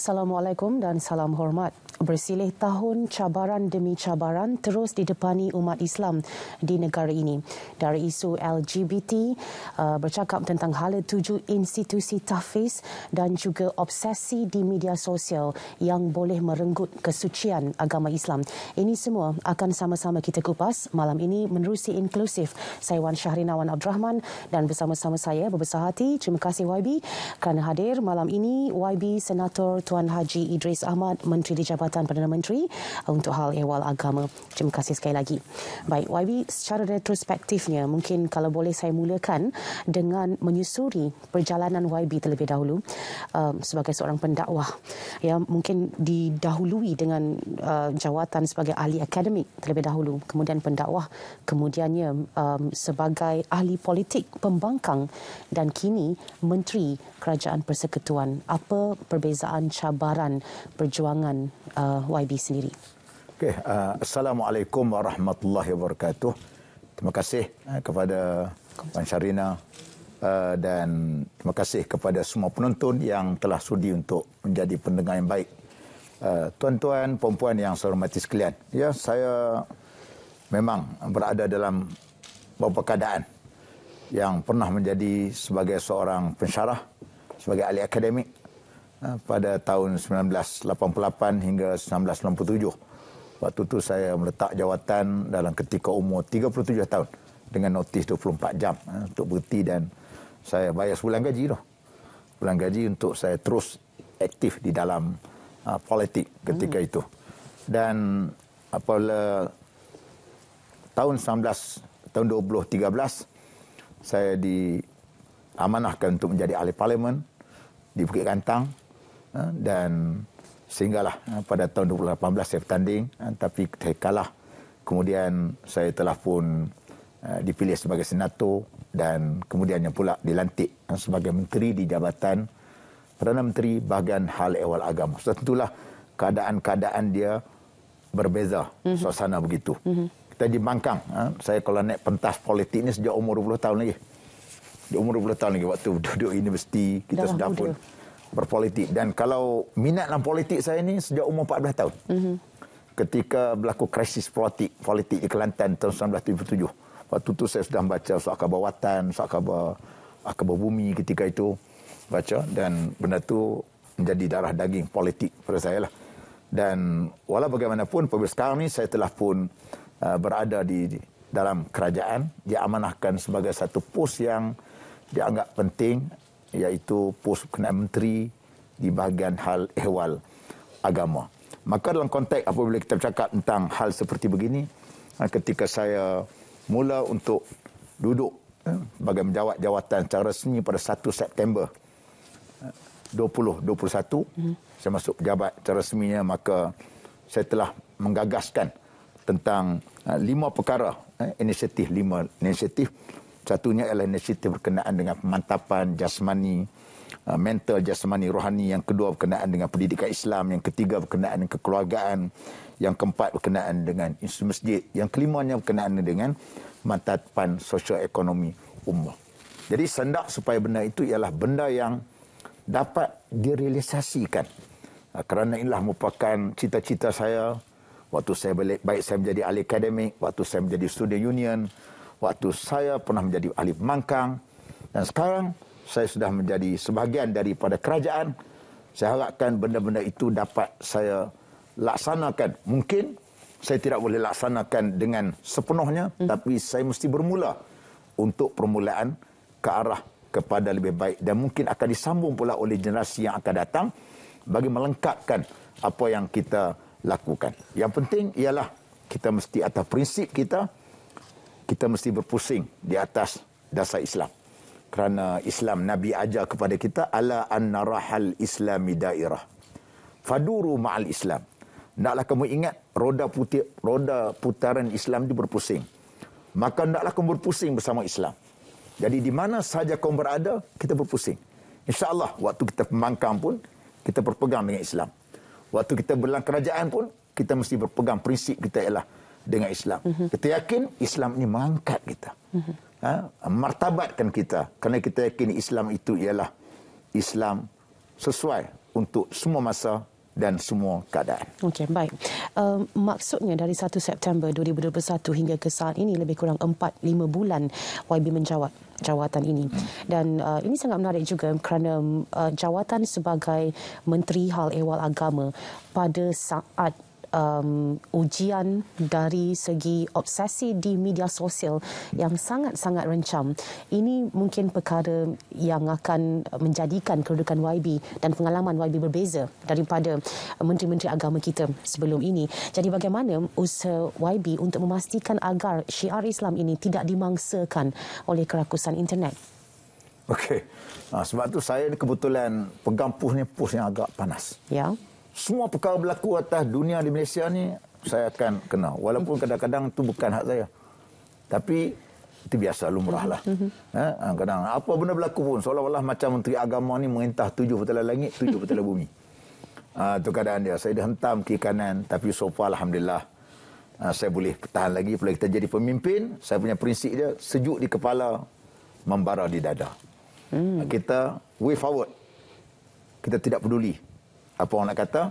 Assalamualaikum dan salam hormat. Bersilih tahun, cabaran demi cabaran terus didepani umat Islam di negara ini. Dari isu LGBT, uh, bercakap tentang hala tujuh institusi tahfiz dan juga obsesi di media sosial yang boleh merenggut kesucian agama Islam. Ini semua akan sama-sama kita kupas malam ini menerusi inklusif. Saya Wan Syahrinawan Abdul Rahman dan bersama-sama saya berbesar hati. Terima kasih YB kerana hadir malam ini YB Senator Tuan Haji Idris Ahmad, Menteri di Jabatan Jabatan Perdana Menteri uh, untuk hal ehwal agama. Terima kasih sekali lagi. Baik, YB, secara retrospektifnya, mungkin kalau boleh saya mulakan dengan menyusuri perjalanan YB terlebih dahulu um, sebagai seorang pendakwah yang mungkin didahului dengan uh, jawatan sebagai ahli akademik terlebih dahulu, kemudian pendakwah, kemudiannya um, sebagai ahli politik pembangkang dan kini Menteri Kerajaan Persekutuan. Apa perbezaan cabaran perjuangan uh, YB sendiri. Okay. Uh, Assalamualaikum warahmatullahi wabarakatuh. Terima kasih uh, kepada Puan Syarina uh, dan terima kasih kepada semua penonton yang telah sudi untuk menjadi pendengar yang baik. Uh, tuan-tuan, puan-puan yang saya hormati sekalian. Ya, saya memang berada dalam beberapa keadaan yang pernah menjadi sebagai seorang pensyarah, sebagai ahli akademik Ah, pada tahun 1988 hingga 1997. Waktu itu saya meletak jawatan dalam ketika umur 37 tahun dengan notis 24 jam ah, untuk berhenti dan saya bayar sebulan gaji tu. Bulan gaji untuk saya terus aktif di dalam ah, politik ketika hmm. itu. Dan apabila tahun 19 tahun 2013 saya diamanahkan untuk menjadi ahli parlimen di Bukit Gantang Ha, dan sehinggalah ha, pada tahun 2018 saya bertanding ha, tapi saya kalah kemudian saya telah pun dipilih sebagai senator dan kemudiannya pula dilantik sebagai menteri di jabatan Perdana Menteri bahagian hal ehwal agama so, tentulah keadaan-keadaan dia berbeza mm-hmm. suasana begitu mm-hmm. kita dibangkang saya kalau naik pentas politik ini sejak umur 20 tahun lagi di umur 20 tahun lagi waktu duduk universiti kita Dalam sudah pun video berpolitik dan kalau minat dalam politik saya ni sejak umur 14 tahun. Mm-hmm. Ketika berlaku krisis politik politik di Kelantan tahun 1977. Waktu tu saya sedang baca surat khabar watan, surat khabar akhabar bumi ketika itu baca dan benda tu menjadi darah daging politik pada saya lah. Dan walau bagaimanapun pada sekarang ni saya telah pun uh, berada di, di dalam kerajaan diamanahkan sebagai satu pos yang dianggap penting iaitu pos perkenaan menteri di bahagian hal ehwal agama. Maka dalam konteks apabila kita bercakap tentang hal seperti begini, eh, ketika saya mula untuk duduk sebagai eh, menjawat jawatan secara resmi pada 1 September 2021, eh, hmm. saya masuk pejabat secara resminya, maka saya telah menggagaskan tentang lima perkara, inisiatif lima inisiatif Satunya ialah inisiatif berkenaan dengan pemantapan jasmani, uh, mental jasmani rohani. Yang kedua berkenaan dengan pendidikan Islam. Yang ketiga berkenaan dengan kekeluargaan. Yang keempat berkenaan dengan institusi masjid. Yang kelimanya berkenaan dengan mantapan sosial ekonomi ummah. Jadi sendak supaya benda itu ialah benda yang dapat direalisasikan. Uh, kerana inilah merupakan cita-cita saya. Waktu saya balik, baik saya menjadi ahli akademik, waktu saya menjadi student union, waktu saya pernah menjadi ahli pemangkang dan sekarang saya sudah menjadi sebahagian daripada kerajaan saya harapkan benda-benda itu dapat saya laksanakan mungkin saya tidak boleh laksanakan dengan sepenuhnya hmm. tapi saya mesti bermula untuk permulaan ke arah kepada lebih baik dan mungkin akan disambung pula oleh generasi yang akan datang bagi melengkapkan apa yang kita lakukan. Yang penting ialah kita mesti atas prinsip kita kita mesti berpusing di atas dasar Islam. Kerana Islam Nabi ajar kepada kita ala an-narahal islami dairah. Faduru ma'al Islam. Naklah kamu ingat roda putih roda putaran Islam itu berpusing. Maka naklah kamu berpusing bersama Islam. Jadi di mana saja kamu berada, kita berpusing. Insya Allah waktu kita pemangkang pun, kita berpegang dengan Islam. Waktu kita berlang kerajaan pun, kita mesti berpegang prinsip kita ialah dengan Islam. Mm-hmm. Kita yakin Islam ini mengangkat kita. Mm-hmm. Ha? Martabatkan kita. Kerana kita yakin Islam itu ialah Islam sesuai untuk semua masa dan semua keadaan. Okey, baik. Uh, maksudnya dari 1 September 2021 hingga ke saat ini lebih kurang 4-5 bulan YB menjawab jawatan ini. Hmm. Dan uh, ini sangat menarik juga kerana uh, jawatan sebagai Menteri Hal Ehwal Agama pada saat um, ujian dari segi obsesi di media sosial yang sangat-sangat rencam. Ini mungkin perkara yang akan menjadikan kerudukan YB dan pengalaman YB berbeza daripada menteri-menteri agama kita sebelum ini. Jadi bagaimana usaha YB untuk memastikan agar syiar Islam ini tidak dimangsakan oleh kerakusan internet? Okey. Ha, sebab tu saya ni kebetulan pegang push ni push yang agak panas. Ya semua perkara berlaku atas dunia di Malaysia ni saya akan kena walaupun kadang-kadang tu bukan hak saya tapi itu biasa lumrah lah ha? ha kadang apa benda berlaku pun seolah-olah macam Menteri Agama ni mengintah tujuh petala langit tujuh petala bumi itu ha, keadaan dia saya dah hentam ke kanan tapi so far Alhamdulillah ha, saya boleh tahan lagi apabila kita jadi pemimpin saya punya prinsip dia sejuk di kepala membara di dada hmm. kita way forward kita tidak peduli apa orang nak kata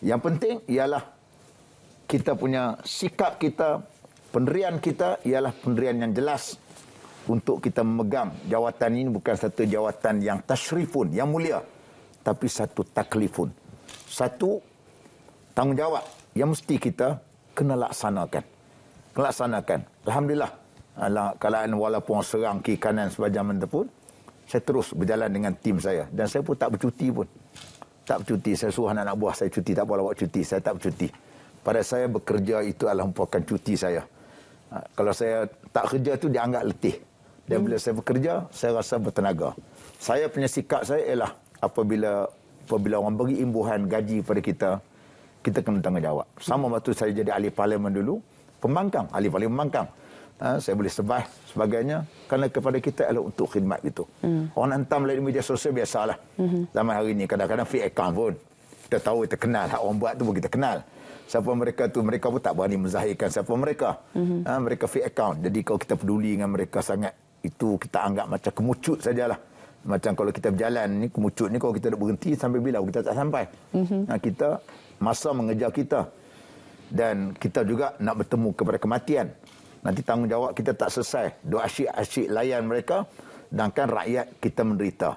yang penting ialah kita punya sikap kita penderian kita ialah penderian yang jelas untuk kita memegang jawatan ini bukan satu jawatan yang tashrifun yang mulia tapi satu taklifun satu tanggungjawab yang mesti kita kena laksanakan kena laksanakan alhamdulillah ala kalaan pun serang ki kanan sebajam mana pun saya terus berjalan dengan tim saya dan saya pun tak bercuti pun tak bercuti. Saya suruh anak-anak buah saya cuti. Tak apalah buat cuti. Saya tak bercuti. Pada saya bekerja itu adalah merupakan cuti saya. Ha, kalau saya tak kerja itu dianggap letih. Dan hmm. bila saya bekerja, saya rasa bertenaga. Saya punya sikap saya ialah apabila apabila orang bagi imbuhan gaji kepada kita, kita kena tanggungjawab. Sama waktu saya jadi ahli parlimen dulu, pembangkang. Ahli parlimen pembangkang ha, saya boleh sebah, sebagainya kerana kepada kita adalah untuk khidmat itu hmm. orang hantar melalui media sosial biasalah hmm. zaman hari ini kadang-kadang fake account pun kita tahu kita kenal hak orang buat itu pun kita kenal siapa mereka tu mereka pun tak berani menzahirkan siapa mereka hmm. ha, mereka fake account jadi kalau kita peduli dengan mereka sangat itu kita anggap macam kemucut sajalah macam kalau kita berjalan ni kemucut ni kalau kita nak berhenti sampai bila kita tak sampai mm-hmm. ha, kita masa mengejar kita dan kita juga nak bertemu kepada kematian Nanti tanggungjawab kita tak selesai. Duk asyik-asyik layan mereka. Sedangkan rakyat kita menderita.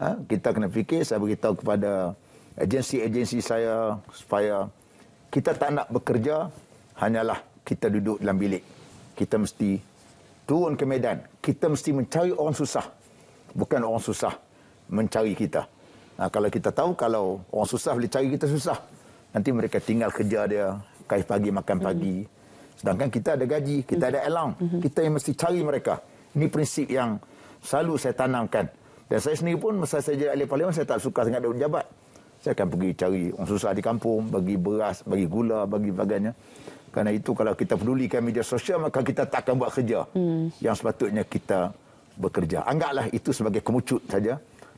Ha? Kita kena fikir, saya beritahu kepada agensi-agensi saya supaya kita tak nak bekerja hanyalah kita duduk dalam bilik. Kita mesti turun ke medan. Kita mesti mencari orang susah. Bukan orang susah mencari kita. Ha, kalau kita tahu kalau orang susah boleh cari kita susah. Nanti mereka tinggal kerja dia. Kais pagi, makan pagi. Hmm. Sedangkan kita ada gaji, kita ada allowance, mhm. mhm. kita yang mesti cari mereka. Ini prinsip yang selalu saya tanamkan. Dan saya sendiri pun masa saya jadi ahli parlimen saya tak suka sangat duduk jabat. Saya akan pergi cari orang susah di kampung, bagi beras, bagi gula, bagi bagainya. Karena itu kalau kita pedulikan media sosial maka kita tak akan buat kerja hmm. yang sepatutnya kita bekerja. Anggaplah itu sebagai kemucut saja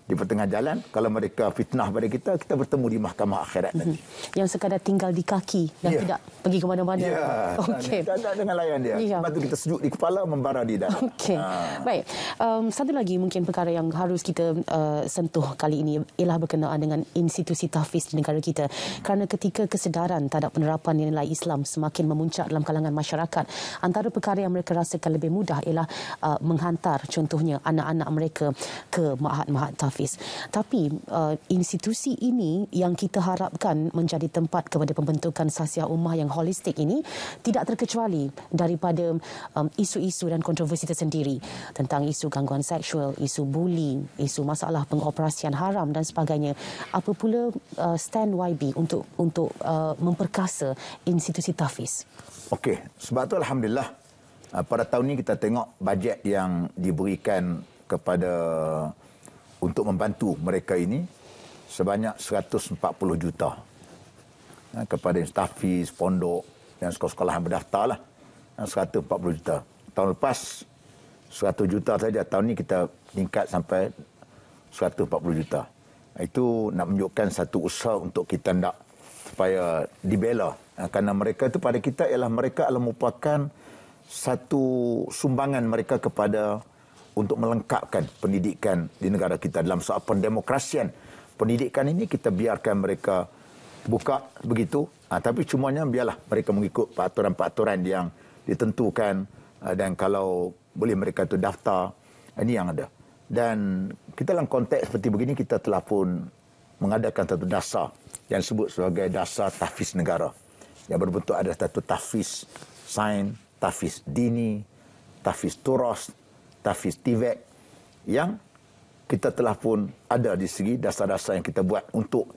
di pertengahan jalan kalau mereka fitnah pada kita kita bertemu di mahkamah akhirat mhm. nanti yang sekadar tinggal di kaki dan yeah. tidak pergi ke mana-mana yeah. okey tak dengan layan dia yeah. lepas tu kita sejuk di kepala membara di dalam okey ha. baik um, satu lagi mungkin perkara yang harus kita uh, sentuh kali ini ialah berkenaan dengan institusi tahfiz di negara kita kerana ketika kesedaran terhadap penerapan nilai Islam semakin memuncak dalam kalangan masyarakat antara perkara yang mereka rasakan lebih mudah ialah uh, menghantar contohnya anak-anak mereka ke mahad-mahad tahfiz Hafiz. Tapi uh, institusi ini yang kita harapkan menjadi tempat kepada pembentukan sasiah ummah yang holistik ini tidak terkecuali daripada um, isu-isu dan kontroversi tersendiri tentang isu gangguan seksual, isu buli, isu masalah pengoperasian haram dan sebagainya. Apa pula uh, stand YB untuk untuk uh, memperkasa institusi Tafiz? Okey, sebab tu alhamdulillah uh, pada tahun ini kita tengok bajet yang diberikan kepada untuk membantu mereka ini sebanyak 140 juta ha, kepada instafis, pondok dan sekolah-sekolah yang berdaftar lah. Ha, 140 juta. Tahun lepas 100 juta saja. Tahun ini kita tingkat sampai 140 juta. Itu nak menunjukkan satu usaha untuk kita nak supaya dibela. Ha, kerana mereka itu pada kita ialah mereka adalah merupakan satu sumbangan mereka kepada untuk melengkapkan pendidikan di negara kita dalam soal pendemokrasian. Pendidikan ini kita biarkan mereka buka begitu, ha, tapi cumanya biarlah mereka mengikut peraturan-peraturan yang ditentukan ha, dan kalau boleh mereka itu daftar, ah, ini yang ada. Dan kita dalam konteks seperti begini, kita telah pun mengadakan satu dasar yang disebut sebagai dasar tafis negara. Yang berbentuk ada satu tafis sains, tafis dini, tafis turas, tahfiz TVET yang kita telah pun ada di segi dasar-dasar yang kita buat untuk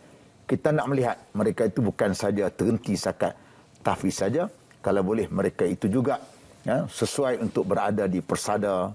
kita nak melihat mereka itu bukan saja terhenti sakat tahfiz saja kalau boleh mereka itu juga ya, sesuai untuk berada di persada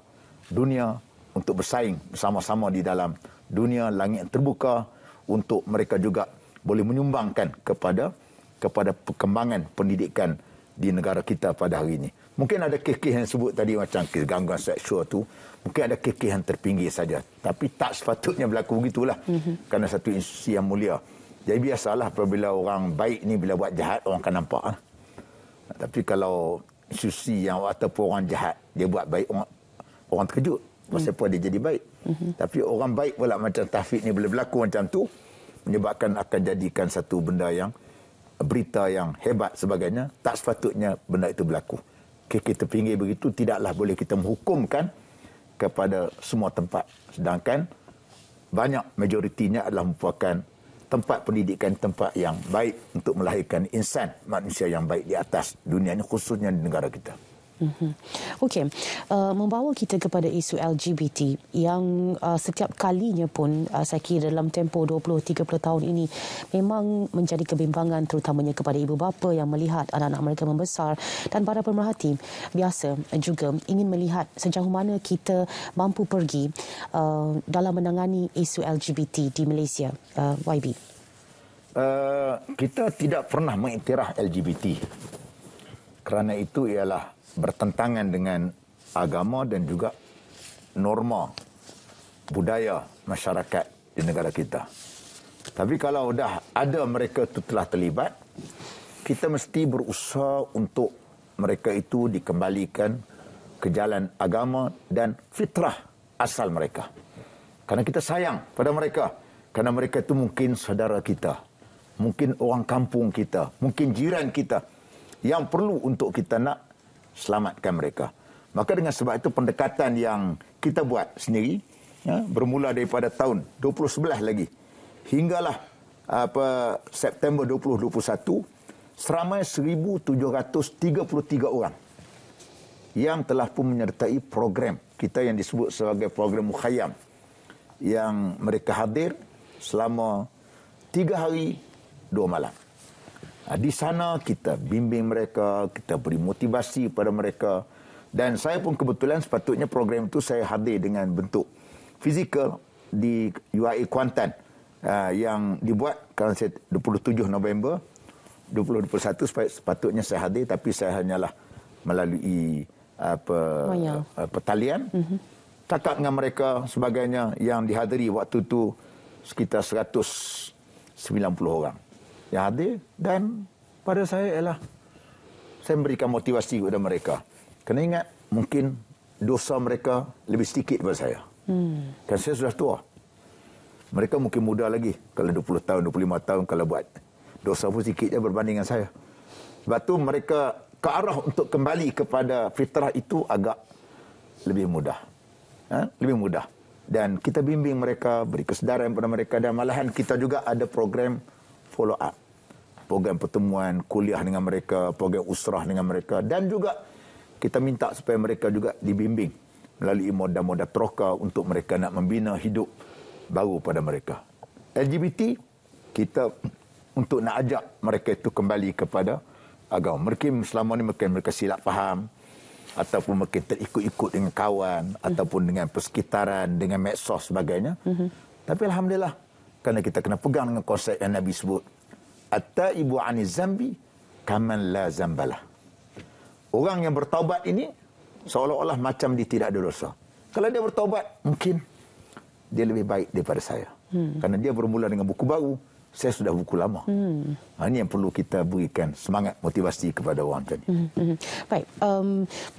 dunia untuk bersaing bersama-sama di dalam dunia langit terbuka untuk mereka juga boleh menyumbangkan kepada kepada perkembangan pendidikan di negara kita pada hari ini. Mungkin ada kes-kes yang sebut tadi macam kes gangguan seksual tu. Mungkin ada kes-kes yang terpinggir saja. Tapi tak sepatutnya berlaku begitulah. Mm-hmm. Kerana satu institusi yang mulia. Jadi biasalah apabila orang baik ni bila buat jahat orang akan nampak. Lah. Tapi kalau institusi yang atau orang jahat dia buat baik orang, orang terkejut. masa mm. apa dia jadi baik. Mm-hmm. Tapi orang baik pula macam tahfiz ni boleh berlaku macam tu. Menyebabkan akan jadikan satu benda yang berita yang hebat sebagainya. Tak sepatutnya benda itu berlaku kita pinggir begitu tidaklah boleh kita menghukumkan kepada semua tempat sedangkan banyak majoritinya adalah merupakan tempat pendidikan tempat yang baik untuk melahirkan insan manusia yang baik di atas dunia ini khususnya di negara kita Mhm. Okey, uh, membawa kita kepada isu LGBT yang uh, setiap kalinya pun uh, saya kira dalam tempoh 20-30 tahun ini memang menjadi kebimbangan terutamanya kepada ibu bapa yang melihat anak-anak mereka membesar dan para pemerhati biasa juga ingin melihat sejauh mana kita mampu pergi uh, dalam menangani isu LGBT di Malaysia, uh, YB. Uh, kita tidak pernah mengiktiraf LGBT kerana itu ialah bertentangan dengan agama dan juga norma budaya masyarakat di negara kita. Tapi kalau dah ada mereka itu telah terlibat, kita mesti berusaha untuk mereka itu dikembalikan ke jalan agama dan fitrah asal mereka. Karena kita sayang pada mereka. Karena mereka itu mungkin saudara kita. Mungkin orang kampung kita. Mungkin jiran kita. Yang perlu untuk kita nak selamatkan mereka. Maka dengan sebab itu pendekatan yang kita buat sendiri ya, bermula daripada tahun 2011 lagi hinggalah apa September 2021 seramai 1733 orang yang telah pun menyertai program kita yang disebut sebagai program Mukhayam yang mereka hadir selama 3 hari 2 malam. Ah, di sana kita bimbing mereka, kita beri motivasi pada mereka. Dan saya pun kebetulan sepatutnya program itu saya hadir dengan bentuk fizikal di UIA Kuantan ah, yang dibuat kalau saya 27 November 2021 sepatutnya saya hadir tapi saya hanyalah melalui apa oh, ya. mm-hmm. cakap dengan mereka sebagainya yang dihadiri waktu itu sekitar 190 orang yang hadir dan pada saya ialah saya memberikan motivasi kepada mereka. Kena ingat mungkin dosa mereka lebih sedikit daripada saya. Hmm. Kan saya sudah tua. Mereka mungkin muda lagi kalau 20 tahun, 25 tahun kalau buat. Dosa pun sedikitnya berbanding dengan saya. Sebab tu mereka ke arah untuk kembali kepada fitrah itu agak lebih mudah. Ha? Lebih mudah. Dan kita bimbing mereka, beri kesedaran kepada mereka. Dan malahan kita juga ada program follow up program pertemuan kuliah dengan mereka, program usrah dengan mereka dan juga kita minta supaya mereka juga dibimbing melalui moda-moda troka untuk mereka nak membina hidup baru pada mereka. LGBT kita untuk nak ajak mereka itu kembali kepada agama. Mungkin selama ini mungkin mereka silap faham ataupun mungkin terikut-ikut dengan kawan ataupun dengan persekitaran, dengan medsos sebagainya. Mhm. Tapi Alhamdulillah, kerana kita kena pegang dengan konsep yang Nabi sebut at Ibu ani zambi kaman la zambalah orang yang bertaubat ini seolah-olah macam dia tidak ada dosa kalau dia bertaubat mungkin dia lebih baik daripada saya hmm. kerana dia bermula dengan buku baru saya sudah buku lama. Hmm. Ha, ini yang perlu kita berikan semangat, motivasi kepada orang macam ini. Hmm, hmm. Baik, um,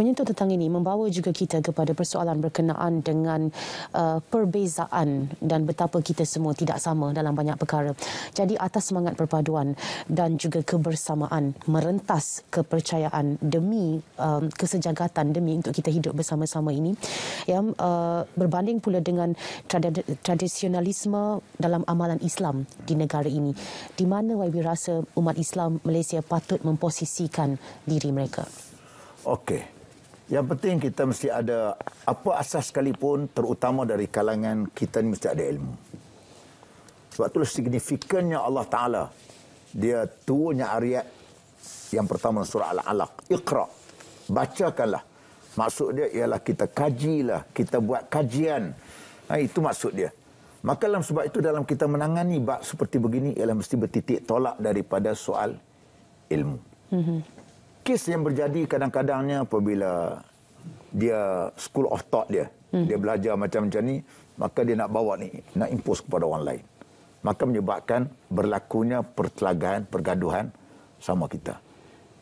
menyentuh tentang ini membawa juga kita kepada persoalan berkenaan dengan uh, perbezaan dan betapa kita semua tidak sama dalam banyak perkara. Jadi atas semangat perpaduan dan juga kebersamaan, merentas kepercayaan demi um, kesejagatan, demi untuk kita hidup bersama-sama ini, yang um, uh, berbanding pula dengan trad- tradisionalisme dalam amalan Islam di negara negara ini. Di mana YB rasa umat Islam Malaysia patut memposisikan diri mereka? Okey. Yang penting kita mesti ada apa asas sekalipun terutama dari kalangan kita ni mesti ada ilmu. Sebab itulah signifikannya Allah Ta'ala. Dia tuanya ayat yang pertama surah Al-Alaq. Iqra. Bacakanlah. Maksud dia ialah kita kajilah. Kita buat kajian. Ha, itu maksud dia. Maka dalam sebab itu dalam kita menangani bab seperti begini ialah mesti bertitik tolak daripada soal ilmu. Mm-hmm. Kes yang berjadi kadang-kadangnya apabila dia school of thought dia, mm-hmm. dia belajar macam-macam ni, maka dia nak bawa ni, nak impose kepada orang lain. Maka menyebabkan berlakunya pertelagaan, pergaduhan sama kita.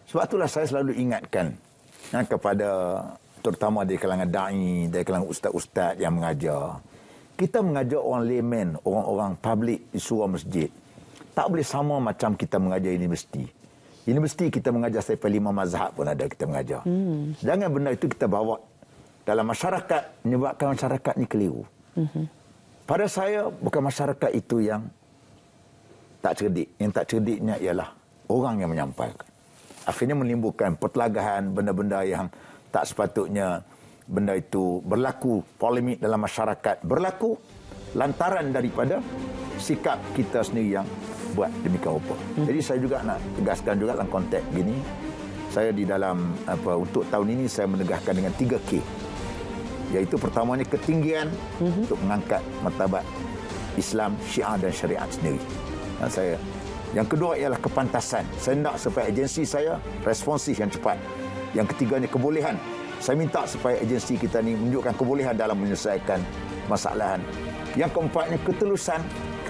Sebab itulah saya selalu ingatkan ya, kepada terutama dari kalangan da'i, dari kalangan ustaz-ustaz yang mengajar kita mengajar orang layman, orang-orang public di surau masjid. Tak boleh sama macam kita mengajar universiti. Universiti kita mengajar sampai lima mazhab pun ada kita mengajar. Hmm. Jangan benda itu kita bawa dalam masyarakat, menyebabkan masyarakat ini keliru. Hmm. Pada saya, bukan masyarakat itu yang tak cerdik. Yang tak cerdiknya ialah orang yang menyampaikan. Akhirnya menimbulkan pertelagahan benda-benda yang tak sepatutnya benda itu berlaku polemik dalam masyarakat berlaku lantaran daripada sikap kita sendiri yang buat demikian rupa. Hmm. Jadi saya juga nak tegaskan juga dalam konteks gini. Saya di dalam apa untuk tahun ini saya menegaskan dengan 3K. Iaitu pertamanya ketinggian uh untuk mengangkat martabat Islam, Syiah dan syariat sendiri. Dan saya yang kedua ialah kepantasan. Saya nak supaya agensi saya responsif yang cepat. Yang ketiganya kebolehan saya minta supaya agensi kita ini menunjukkan kebolehan dalam menyelesaikan masalah. Yang keempatnya ketelusan,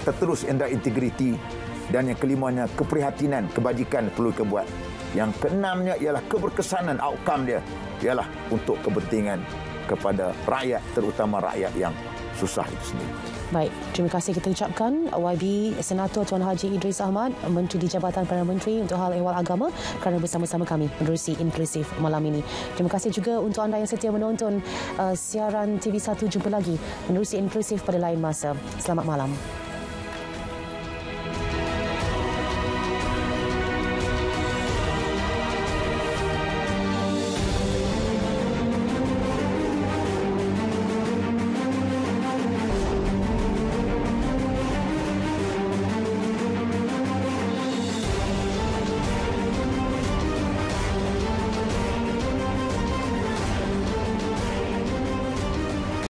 kita terus endah integriti dan yang kelimanya keprihatinan, kebajikan perlu kita buat. Yang keenamnya ialah keberkesanan outcome dia ialah untuk kepentingan kepada rakyat terutama rakyat yang susah itu sendiri. Baik, terima kasih kita ucapkan YB Senator Tuan Haji Idris Ahmad, Menteri di Jabatan Perdana Menteri untuk Hal Ehwal Agama kerana bersama-sama kami menerusi inklusif malam ini. Terima kasih juga untuk anda yang setia menonton uh, siaran TV1 Jumpa Lagi menerusi inklusif pada lain masa. Selamat malam.